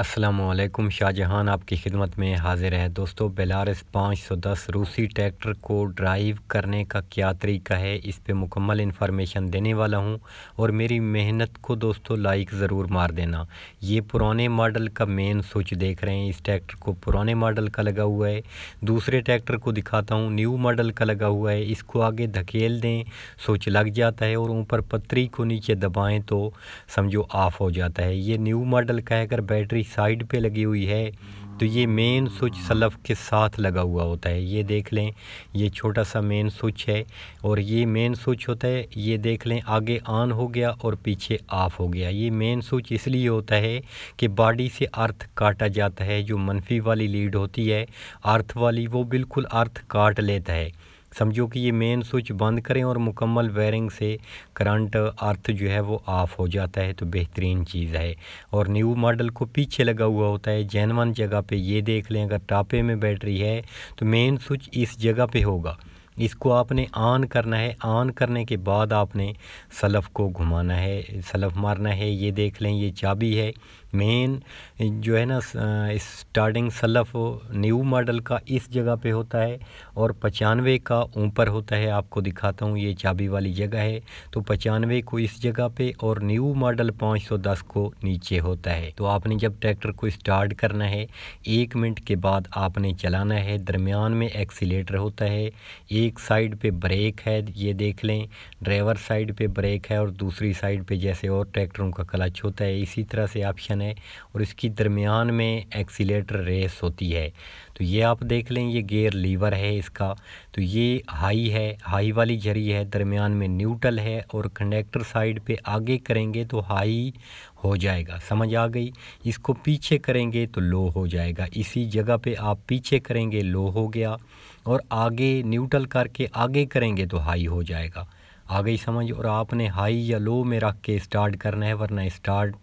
असलम शाहजहान आपकी खिदमत में हाजिर है दोस्तों बेलारस पाँच सौ दस रूसी ट्रैक्टर को ड्राइव करने का क्या तरीका है इस पर मुकम्मल इन्फॉर्मेशन देने वाला हूँ और मेरी मेहनत को दोस्तों लाइक ज़रूर मार देना ये पुराने मॉडल का मेन स्विच देख रहे हैं इस ट्रैक्टर को पुराने मॉडल का लगा हुआ है दूसरे ट्रैक्टर को दिखाता हूँ न्यू मॉडल का लगा हुआ है इसको आगे धकेल दें स्विच लग जाता है और ऊपर पत्री को नीचे दबाएँ तो समझो ऑफ़ हो जाता है ये न्यू मॉडल का है अगर बैटरी साइड पे लगी हुई है तो ये मेन स्विच सलफ के साथ लगा हुआ होता है ये देख लें ये छोटा सा मेन स्विच है और ये मेन स्विच होता है ये देख लें आगे ऑन हो गया और पीछे ऑफ हो गया ये मेन स्विच इसलिए होता है कि बॉडी से अर्थ काटा जाता है जो मनफी वाली लीड होती है अर्थ वाली वो बिल्कुल अर्थ काट लेता है समझो कि ये मेन स्विच बंद करें और मुकम्मल वायरिंग से करंट अर्थ जो है वो ऑफ हो जाता है तो बेहतरीन चीज़ है और न्यू मॉडल को पीछे लगा हुआ होता है जैनवन जगह पे ये देख लें अगर टापे में बैटरी है तो मेन स्विच इस जगह पे होगा इसको आपने ऑन करना है ऑन करने के बाद आपने सलफ़ को घुमाना है सलफ़ मारना है ये देख लें ये चाबी है मेन जो है ना स्टार्टिंग सलफ़ न्यू मॉडल का इस जगह पे होता है और पचानवे का ऊपर होता है आपको दिखाता हूँ ये चाबी वाली जगह है तो पचानवे को इस जगह पे और न्यू मॉडल 510 को नीचे होता है तो आपने जब ट्रैक्टर को स्टार्ट करना है एक मिनट के बाद आपने चलाना है दरमियान में एक्सीटर होता है एक साइड पर ब्रेक है ये देख लें ड्राइवर साइड पर ब्रेक है और दूसरी साइड पर जैसे और ट्रैक्टरों का क्लच होता है इसी तरह से ऑप्शन पोजीशन है और इसकी दरमियान में एक्सीटर रेस होती है तो ये आप देख लें ये गेयर लीवर है इसका तो ये हाई है हाई वाली जरी है दरमियान में न्यूट्रल है और कंडक्टर साइड पे आगे करेंगे तो हाई हो जाएगा समझ आ गई इसको पीछे करेंगे तो लो हो जाएगा इसी जगह पे आप पीछे करेंगे लो हो गया और आगे न्यूट्रल करके आगे करेंगे तो हाई हो जाएगा आ गई समझ और आपने हाई या लो में रख के स्टार्ट करना है वरना स्टार्ट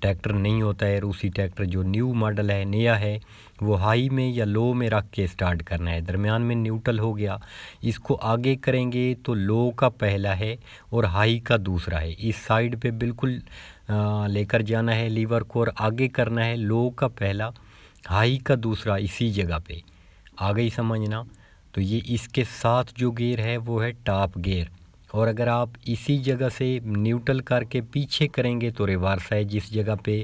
ट्रैक्टर नहीं होता है रूसी ट्रैक्टर जो न्यू मॉडल है नया है वो हाई में या लो में रख के स्टार्ट करना है दरमियान में न्यूट्रल हो गया इसको आगे करेंगे तो लो का पहला है और हाई का दूसरा है इस साइड पे बिल्कुल लेकर जाना है लीवर को और आगे करना है लो का पहला हाई का दूसरा इसी जगह पे आ गई समझना तो ये इसके साथ जो गेयर है वो है टॉप गेयर और अगर आप इसी जगह से न्यूट्रल करके पीछे करेंगे तो रिवर्स है जिस जगह पे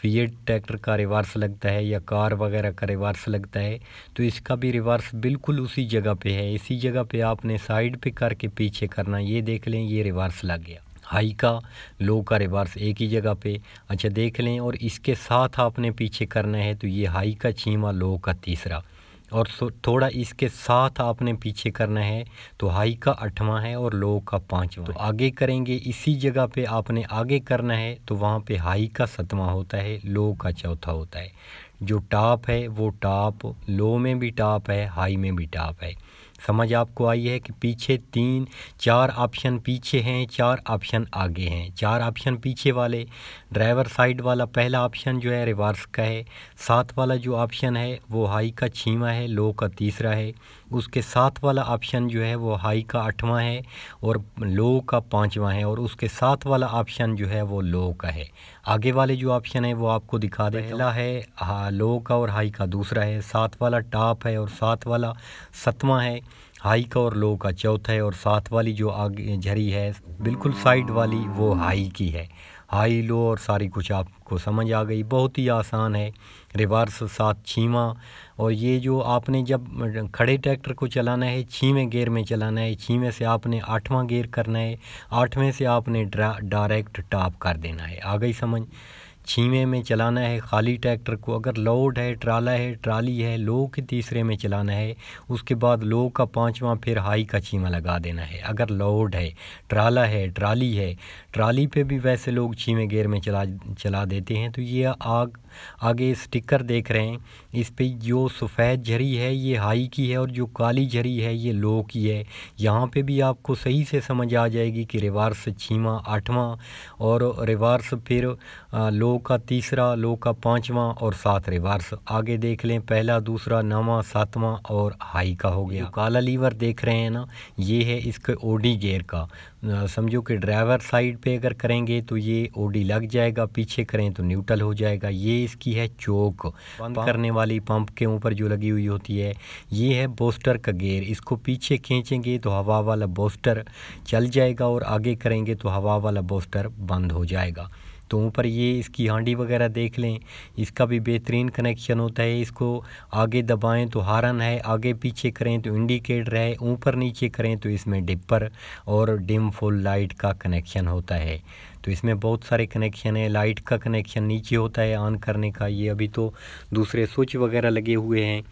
फीएड ट्रैक्टर का रिवर्स लगता है या कार वगैरह का रिवर्स लगता है तो इसका भी रिवर्स बिल्कुल उसी जगह पे है इसी जगह पे आपने साइड पे करके पीछे करना ये देख लें ये रिवर्स लग गया हाई का लो का रिवर्स एक ही जगह पे अच्छा देख लें और इसके साथ आपने पीछे करना है तो ये हाई का छीमा लो का तीसरा और थोड़ा इसके साथ आपने पीछे करना है तो हाई का आठवां है और लो का पाँचवा तो आगे करेंगे इसी जगह पे आपने आगे करना है तो वहाँ पे हाई का सतवा होता है लो का चौथा होता है जो टॉप है वो टॉप लो में भी टॉप है हाई में भी टॉप है समझ आपको आई है कि पीछे तीन चार ऑप्शन पीछे हैं चार ऑप्शन आगे हैं चार ऑप्शन पीछे वाले ड्राइवर साइड वाला पहला ऑप्शन जो है रिवर्स का है साथ वाला जो ऑप्शन है वो हाई का छीवा है लो का तीसरा है उसके साथ वाला ऑप्शन जो है वो हाई का आठवां है और लो का पाँचवा है और उसके साथ वाला ऑप्शन जो है वो लो का है आगे वाले जो ऑप्शन है वो आपको दिखा दे पहला है हा, लो का और हाई का दूसरा है सात वाला टॉप है और सात वाला सतवा है हाई का और लो का चौथा है और सात वाली जो आगे झरी है बिल्कुल साइड वाली वो हाई की है हाई लो और सारी कुछ आपको समझ आ गई बहुत ही आसान है रिवर्स सात छीमा और ये जो आपने जब खड़े ट्रैक्टर को चलाना है छीवें गेयर में चलाना है छीवें से आपने आठवां गेयर करना है आठवें से आपने डायरेक्ट टॉप कर देना है आ गई समझ छीमे में चलाना है खाली ट्रैक्टर को अगर लोड है ट्राला है ट्राली है लो के तीसरे में चलाना है उसके बाद लो का पाँचवा फिर हाई का छीमा लगा देना है अगर लोड है ट्राला है ट्राली है ट्राली पे भी वैसे लोग छीमे गेयर में चला चला देते हैं तो ये आग आगे स्टिकर देख रहे हैं इस पर जो सफ़ेद झरी है ये हाई की है और जो काली झरी है ये लो की है यहाँ पे भी आपको सही से समझ आ जाएगी कि रिवार्स छीमा आठवां और रिवार्स फिर लो लोक का तीसरा लोक का पाँचवा और सात रिवर्स आगे देख लें पहला दूसरा नवा सातवां और हाई का हो गया काला लीवर देख रहे हैं ना ये है इसके ओडी गेयर का समझो कि ड्राइवर साइड पे अगर करेंगे तो ये ओडी लग जाएगा पीछे करें तो न्यूट्रल हो जाएगा ये इसकी है चोक बंद करने वाली पंप के ऊपर जो लगी हुई होती है ये है बोस्टर का गेयर इसको पीछे खींचेंगे तो हवा वाला बोस्टर चल जाएगा और आगे करेंगे तो हवा वाला बोस्टर बंद हो जाएगा तो ऊपर ये इसकी हांडी वगैरह देख लें इसका भी बेहतरीन कनेक्शन होता है इसको आगे दबाएं तो हारन है आगे पीछे करें तो इंडिकेटर है ऊपर नीचे करें तो इसमें डिपर और डिम फुल लाइट का कनेक्शन होता है तो इसमें बहुत सारे कनेक्शन है लाइट का कनेक्शन नीचे होता है ऑन करने का ये अभी तो दूसरे स्विच वगैरह लगे हुए हैं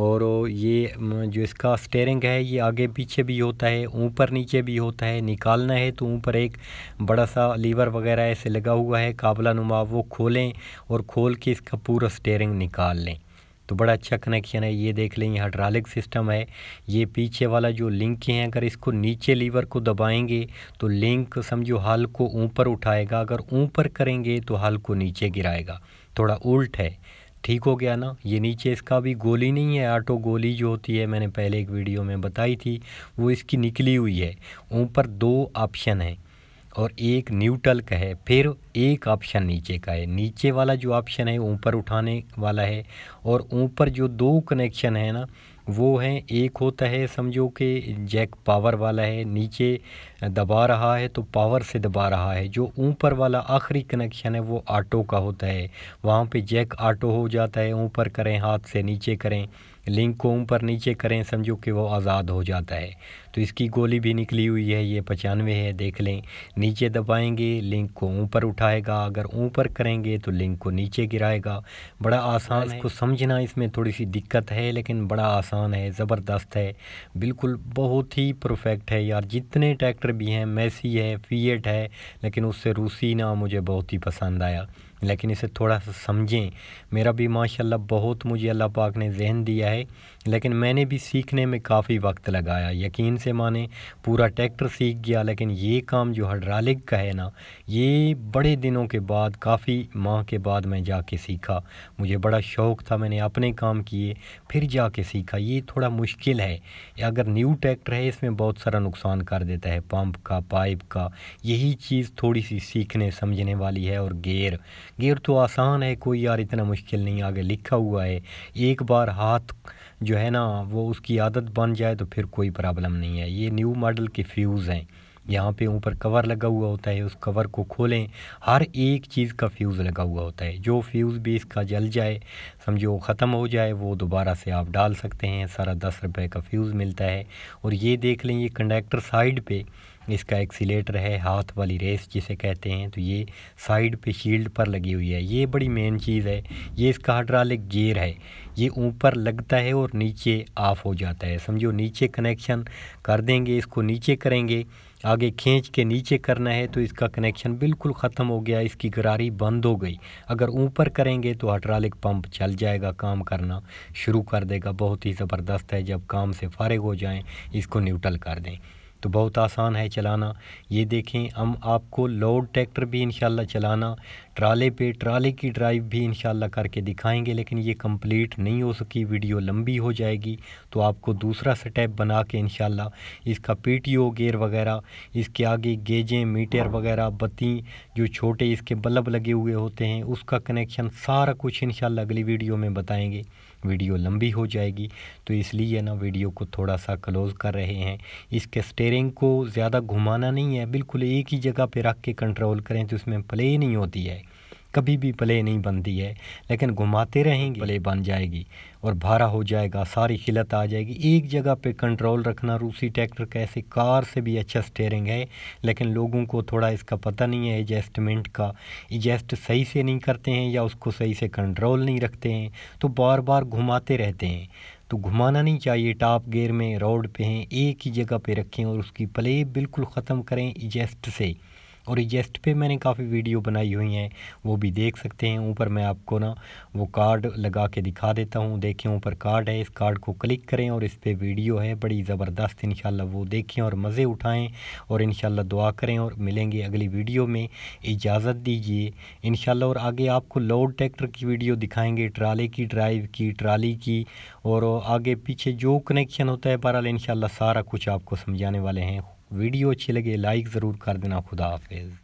और ये जो इसका स्टेयरिंग है ये आगे पीछे भी होता है ऊपर नीचे भी होता है निकालना है तो ऊपर एक बड़ा सा लीवर वगैरह ऐसे लगा हुआ है काबला नुमा वो खोलें और खोल के इसका पूरा स्टेयरिंग निकाल लें तो बड़ा अच्छा कनेक्शन है ये देख लें ये हाइड्रालिक सिस्टम है ये पीछे वाला जो लिंक है अगर इसको नीचे लीवर को दबाएंगे तो लिंक समझो हल को ऊपर उठाएगा अगर ऊपर करेंगे तो हल को नीचे गिराएगा थोड़ा उल्ट है ठीक हो गया ना ये नीचे इसका भी गोली नहीं है आटो गोली जो होती है मैंने पहले एक वीडियो में बताई थी वो इसकी निकली हुई है ऊपर दो ऑप्शन हैं और एक न्यूट्रल का है फिर एक ऑप्शन नीचे का है नीचे वाला जो ऑप्शन है ऊपर उठाने वाला है और ऊपर जो दो कनेक्शन है ना वो हैं एक होता है समझो कि जैक पावर वाला है नीचे दबा रहा है तो पावर से दबा रहा है जो ऊपर वाला आखिरी कनेक्शन है वो ऑटो का होता है वहाँ पे जैक ऑटो हो जाता है ऊपर करें हाथ से नीचे करें लिंक को ऊपर नीचे करें समझो कि वो आज़ाद हो जाता है तो इसकी गोली भी निकली हुई है ये पचानवे है देख लें नीचे दबाएंगे लिंक को ऊपर उठाएगा अगर ऊपर करेंगे तो लिंक को नीचे गिराएगा बड़ा आसान इसको समझना इसमें थोड़ी सी दिक्कत है लेकिन बड़ा आसान है ज़बरदस्त है बिल्कुल बहुत ही परफेक्ट है यार जितने ट्रैक्टर भी हैं मैसी है फीएट है लेकिन उससे रूसी ना मुझे बहुत ही पसंद आया लेकिन इसे थोड़ा सा समझें मेरा भी माशाल्लाह बहुत मुझे अल्लाह पाक ने जहन दिया है लेकिन मैंने भी सीखने में काफ़ी वक्त लगाया यकीन से माने पूरा ट्रैक्टर सीख गया लेकिन ये काम जो हड्रालिक का है ना ये बड़े दिनों के बाद काफ़ी माह के बाद मैं जाके सीखा मुझे बड़ा शौक़ था मैंने अपने काम किए फिर जाके सीखा ये थोड़ा मुश्किल है अगर न्यू ट्रैक्टर है इसमें बहुत सारा नुकसान कर देता है पम्प का पाइप का यही चीज़ थोड़ी सी सीखने समझने वाली है और गेयर गिर तो आसान है कोई यार इतना मुश्किल नहीं आगे लिखा हुआ है एक बार हाथ जो है ना वो उसकी आदत बन जाए तो फिर कोई प्रॉब्लम नहीं है ये न्यू मॉडल के फ्यूज़ हैं यहाँ पे ऊपर कवर लगा हुआ होता है उस कवर को खोलें हर एक चीज़ का फ्यूज़ लगा हुआ होता है जो फ्यूज़ भी इसका जल जाए समझो ख़त्म हो जाए वो दोबारा से आप डाल सकते हैं सारा दस रुपये का फ्यूज़ मिलता है और ये देख लें ये कंडक्टर साइड पे इसका एक्सीटर है हाथ वाली रेस जिसे कहते हैं तो ये साइड पे शील्ड पर लगी हुई है ये बड़ी मेन चीज़ है ये इसका हाइड्रालिक गियर है ये ऊपर लगता है और नीचे ऑफ़ हो जाता है समझो नीचे कनेक्शन कर देंगे इसको नीचे करेंगे आगे खींच के नीचे करना है तो इसका कनेक्शन बिल्कुल ख़त्म हो गया इसकी गरारी बंद हो गई अगर ऊपर करेंगे तो हाइड्रालिक पंप चल जाएगा काम करना शुरू कर देगा बहुत ही ज़बरदस्त है जब काम से फारग हो जाएँ इसको न्यूट्रल कर दें तो बहुत आसान है चलाना ये देखें हम आपको लोड ट्रैक्टर भी इन चलाना ट्राले पे ट्राले की ड्राइव भी इन करके दिखाएंगे लेकिन ये कंप्लीट नहीं हो सकी वीडियो लंबी हो जाएगी तो आपको दूसरा स्टेप बना के इन इसका पीटीओ गेयर वगैरह इसके आगे गेजें मीटर वगैरह बत्ती जो छोटे इसके बल्ब लगे हुए होते हैं उसका कनेक्शन सारा कुछ इन अगली वीडियो में बताएँगे वीडियो लंबी हो जाएगी तो इसलिए ना वीडियो को थोड़ा सा क्लोज़ कर रहे हैं इसके स्टेयरिंग को ज़्यादा घुमाना नहीं है बिल्कुल एक ही जगह पर रख के कंट्रोल करें तो उसमें प्ले नहीं होती है कभी भी पले नहीं बनती है लेकिन घुमाते रहेंगे प्ले बन जाएगी और भारा हो जाएगा सारी खिलत आ जाएगी एक जगह पे कंट्रोल रखना रूसी ट्रैक्टर कैसे कार से भी अच्छा स्टेयरिंग है लेकिन लोगों को थोड़ा इसका पता नहीं है एडजस्टमेंट का एडजस्ट सही से नहीं करते हैं या उसको सही से कंट्रोल नहीं रखते हैं तो बार बार घुमाते रहते हैं तो घुमाना नहीं चाहिए टॉप गेयर में रोड पे हैं एक ही जगह पे रखें और उसकी प्ले बिल्कुल ख़त्म करें एडजस्ट से और जेस्ट पे मैंने काफ़ी वीडियो बनाई हुई हैं वो भी देख सकते हैं ऊपर मैं आपको ना वो कार्ड लगा के दिखा देता हूँ देखें ऊपर कार्ड है इस कार्ड को क्लिक करें और इस पर वीडियो है बड़ी ज़बरदस्त इन वो देखें और मज़े उठाएँ और इन दुआ करें और मिलेंगे अगली वीडियो में इजाज़त दीजिए इन और आगे आपको लोड ट्रैक्टर की वीडियो दिखाएँगे ट्राले की ड्राइव की ट्राली की और आगे पीछे जो कनेक्शन होता है बहरहाल इन सारा कुछ आपको समझाने वाले हैं वीडियो अच्छी लगे लाइक ज़रूर कर देना खुदा हाफिज़